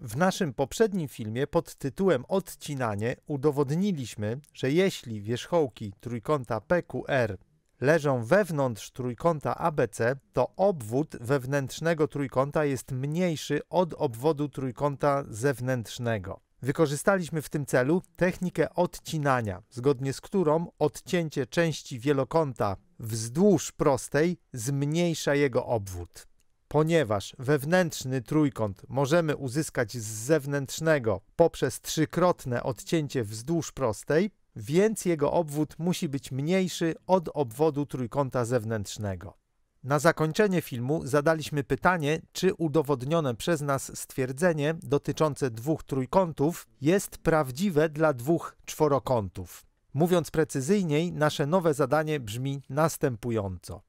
W naszym poprzednim filmie pod tytułem Odcinanie udowodniliśmy, że jeśli wierzchołki trójkąta PQR leżą wewnątrz trójkąta ABC, to obwód wewnętrznego trójkąta jest mniejszy od obwodu trójkąta zewnętrznego. Wykorzystaliśmy w tym celu technikę odcinania, zgodnie z którą odcięcie części wielokąta wzdłuż prostej zmniejsza jego obwód. Ponieważ wewnętrzny trójkąt możemy uzyskać z zewnętrznego poprzez trzykrotne odcięcie wzdłuż prostej, więc jego obwód musi być mniejszy od obwodu trójkąta zewnętrznego. Na zakończenie filmu zadaliśmy pytanie, czy udowodnione przez nas stwierdzenie dotyczące dwóch trójkątów jest prawdziwe dla dwóch czworokątów. Mówiąc precyzyjniej, nasze nowe zadanie brzmi następująco.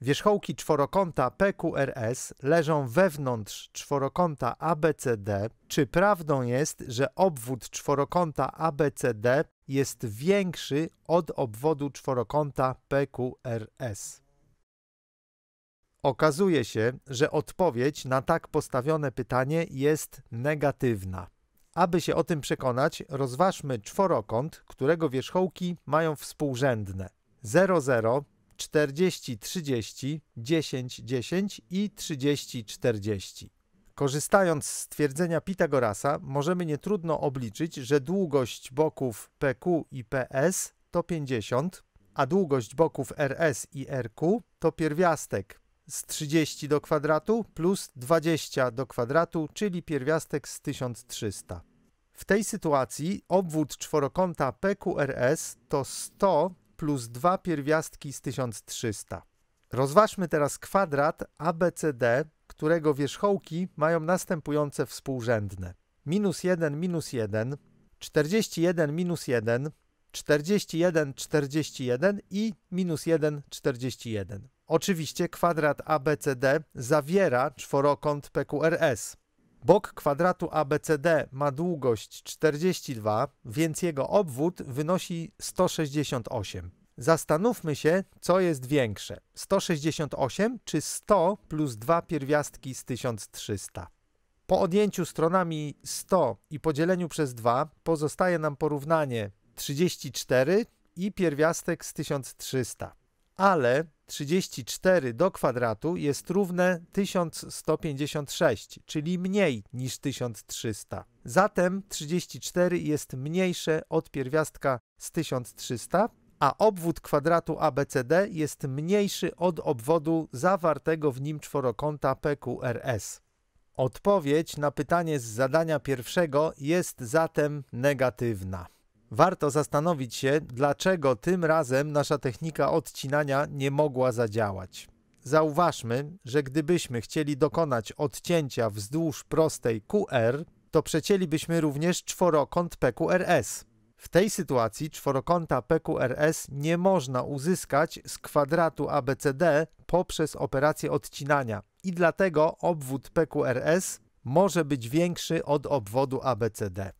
Wierzchołki czworokąta PQRS leżą wewnątrz czworokąta ABCD. Czy prawdą jest, że obwód czworokąta ABCD jest większy od obwodu czworokąta PQRS? Okazuje się, że odpowiedź na tak postawione pytanie jest negatywna. Aby się o tym przekonać, rozważmy czworokąt, którego wierzchołki mają współrzędne 0, 0, 40 30 10 10 i 30 40. Korzystając z twierdzenia Pitagorasa możemy nietrudno obliczyć, że długość boków PQ i PS to 50, a długość boków RS i RQ to pierwiastek z 30 do kwadratu plus 20 do kwadratu, czyli pierwiastek z 1300. W tej sytuacji obwód czworokąta PQRS to 100 plus dwa pierwiastki z 1300. Rozważmy teraz kwadrat ABCD, którego wierzchołki mają następujące współrzędne. Minus 1, minus 1, 41, minus 1, 41, 41 i minus 1, 41. Oczywiście kwadrat ABCD zawiera czworokąt PQRS. Bok kwadratu ABCD ma długość 42, więc jego obwód wynosi 168. Zastanówmy się, co jest większe: 168 czy 100 plus 2 pierwiastki z 1300. Po odjęciu stronami 100 i podzieleniu przez 2 pozostaje nam porównanie 34 i pierwiastek z 1300 ale 34 do kwadratu jest równe 1156, czyli mniej niż 1300. Zatem 34 jest mniejsze od pierwiastka z 1300, a obwód kwadratu ABCD jest mniejszy od obwodu zawartego w nim czworokąta PQRS. Odpowiedź na pytanie z zadania pierwszego jest zatem negatywna. Warto zastanowić się, dlaczego tym razem nasza technika odcinania nie mogła zadziałać. Zauważmy, że gdybyśmy chcieli dokonać odcięcia wzdłuż prostej QR, to przecięlibyśmy również czworokąt PQRS. W tej sytuacji czworokąta PQRS nie można uzyskać z kwadratu ABCD poprzez operację odcinania i dlatego obwód PQRS może być większy od obwodu ABCD.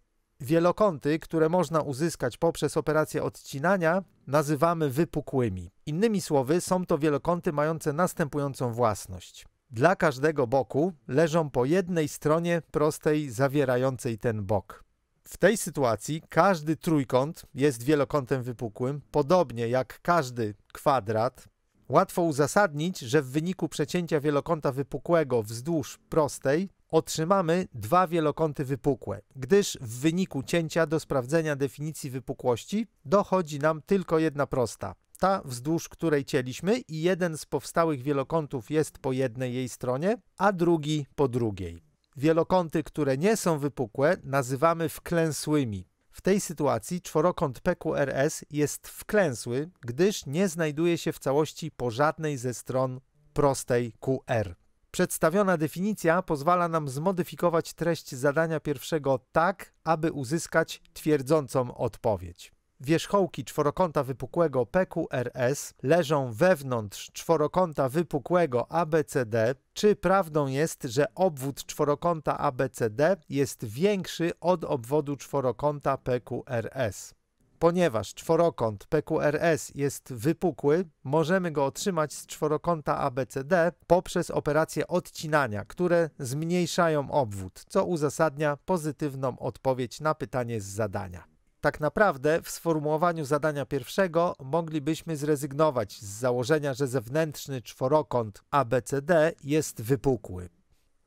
Wielokąty, które można uzyskać poprzez operację odcinania, nazywamy wypukłymi. Innymi słowy, są to wielokąty mające następującą własność. Dla każdego boku leżą po jednej stronie prostej zawierającej ten bok. W tej sytuacji każdy trójkąt jest wielokątem wypukłym, podobnie jak każdy kwadrat. Łatwo uzasadnić, że w wyniku przecięcia wielokąta wypukłego wzdłuż prostej otrzymamy dwa wielokąty wypukłe, gdyż w wyniku cięcia do sprawdzenia definicji wypukłości dochodzi nam tylko jedna prosta, ta wzdłuż której cieliśmy i jeden z powstałych wielokątów jest po jednej jej stronie, a drugi po drugiej. Wielokąty, które nie są wypukłe, nazywamy wklęsłymi. W tej sytuacji czworokąt PQRS jest wklęsły, gdyż nie znajduje się w całości po żadnej ze stron prostej QR. Przedstawiona definicja pozwala nam zmodyfikować treść zadania pierwszego tak, aby uzyskać twierdzącą odpowiedź. Wierzchołki czworokąta wypukłego PQRS leżą wewnątrz czworokąta wypukłego ABCD. Czy prawdą jest, że obwód czworokąta ABCD jest większy od obwodu czworokąta PQRS? Ponieważ czworokąt PQRS jest wypukły, możemy go otrzymać z czworokąta ABCD poprzez operacje odcinania, które zmniejszają obwód, co uzasadnia pozytywną odpowiedź na pytanie z zadania. Tak naprawdę w sformułowaniu zadania pierwszego moglibyśmy zrezygnować z założenia, że zewnętrzny czworokąt ABCD jest wypukły.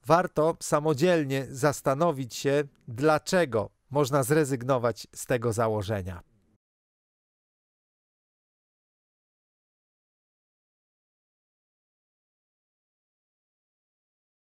Warto samodzielnie zastanowić się, dlaczego można zrezygnować z tego założenia.